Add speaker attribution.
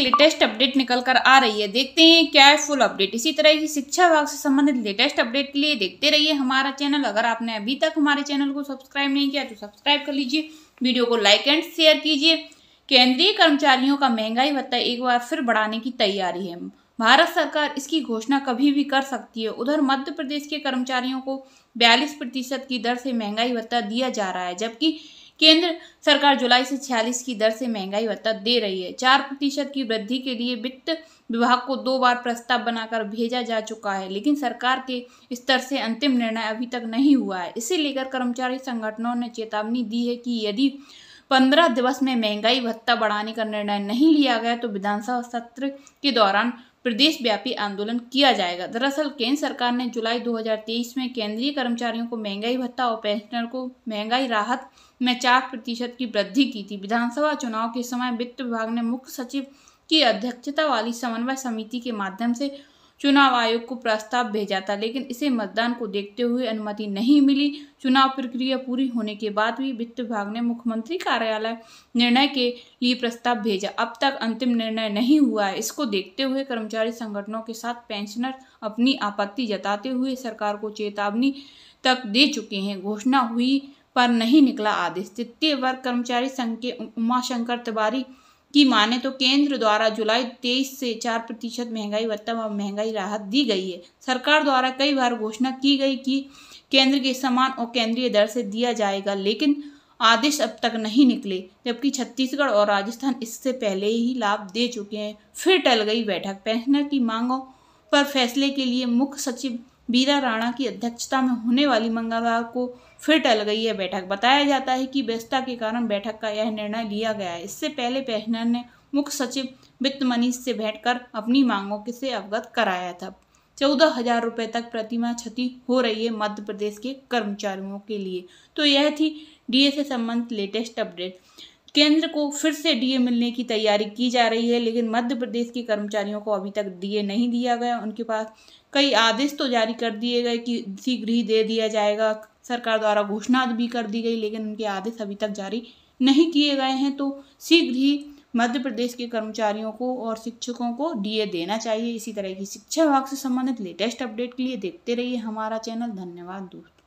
Speaker 1: एक latest update निकल कर आ रही है देखते हैं क्या है फुल अपडेट इसी तरह की शिक्षा विभाग से संबंधित लेटेस्ट अपडेट के लिए देखते रहिए हमारा चैनल अगर आपने अभी तक हमारे चैनल को सब्सक्राइब नहीं किया तो सब्सक्राइब कर लीजिए वीडियो को लाइक एंड शेयर कीजिए केंद्रीय कर्मचारियों का महंगाई भत्ता एक बार फिर बढ़ाने की तैयारी है भारत सरकार इसकी घोषणा कभी भी कर सकती है उधर मध्य प्रदेश के कर्मचारियों को बयालीस प्रतिशत की दर से महंगाई भत्ता दिया जा रहा है जबकि केंद्र सरकार जुलाई से छियालीस की दर से महंगाई भत्ता दे रही है चार प्रतिशत की वृद्धि के लिए वित्त विभाग को दो बार प्रस्ताव बनाकर भेजा जा चुका है लेकिन सरकार के स्तर से अंतिम निर्णय अभी तक नहीं हुआ है इसे लेकर कर्मचारी संगठनों ने चेतावनी दी है कि यदि पंद्रह दिवस में महंगाई भत्ता बढ़ाने का निर्णय नहीं लिया गया तो विधानसभा सत्र के दौरान प्रदेश व्यापी आंदोलन किया जाएगा दरअसल केंद्र सरकार ने जुलाई 2023 में केंद्रीय कर्मचारियों को महंगाई भत्ता और पेंशनर को महंगाई राहत में चार प्रतिशत की वृद्धि की थी विधानसभा चुनाव के समय वित्त विभाग ने मुख्य सचिव की अध्यक्षता वाली समन्वय समिति के माध्यम से चुनाव आयोग को प्रस्ताव भेजा था लेकिन इसे मतदान को देखते हुए अनुमति नहीं मिली चुनाव प्रक्रिया पूरी होने के बाद भी वित्त विभाग ने मुख्यमंत्री कार्यालय निर्णय के लिए प्रस्ताव भेजा अब तक अंतिम निर्णय नहीं हुआ है इसको देखते हुए कर्मचारी संगठनों के साथ पेंशनर अपनी आपत्ति जताते हुए सरकार को चेतावनी तक दे चुके हैं घोषणा हुई पर नहीं निकला आदेश तृतीय वर्ग कर्मचारी संघ के उमाशंकर तिवारी की माने तो केंद्र द्वारा जुलाई तेईस से चार प्रतिशत महंगाई भत्ता व महंगाई राहत दी गई है सरकार द्वारा कई बार घोषणा की गई कि केंद्र के समान और केंद्रीय दर से दिया जाएगा लेकिन आदेश अब तक नहीं निकले जबकि छत्तीसगढ़ और राजस्थान इससे पहले ही लाभ दे चुके हैं फिर टल गई बैठक पेंशनर की मांगों पर फैसले के लिए मुख्य सचिव बीरा राणा की अध्यक्षता में होने वाली मंगलवार को फिर टल गई है बैठक बताया जाता है कि व्यस्तता के कारण बैठक का यह निर्णय लिया गया है इससे पहले पहनर ने मुख्य सचिव वित्त मनीष से कर अपनी मांगों के से अवगत कराया था चौदह हजार रुपये तक प्रतिमा क्षति हो रही है मध्य प्रदेश के कर्मचारियों के लिए तो यह थी डीए से संबंधित लेटेस्ट अपडेट केंद्र को फिर से डीए मिलने की तैयारी की जा रही है लेकिन मध्य प्रदेश के कर्मचारियों को अभी तक डीए नहीं दिया गया उनके पास कई आदेश तो जारी कर दिए गए कि शीघ्र ही दे दिया जाएगा सरकार द्वारा घोषणा भी कर दी गई लेकिन उनके आदेश अभी तक जारी नहीं किए गए हैं तो शीघ्र ही मध्य प्रदेश के कर्मचारियों को और शिक्षकों को डीए देना चाहिए इसी तरह की शिक्षा विभाग से संबंधित लेटेस्ट अपडेट के लिए देखते रहिए हमारा चैनल धन्यवाद दोस्तों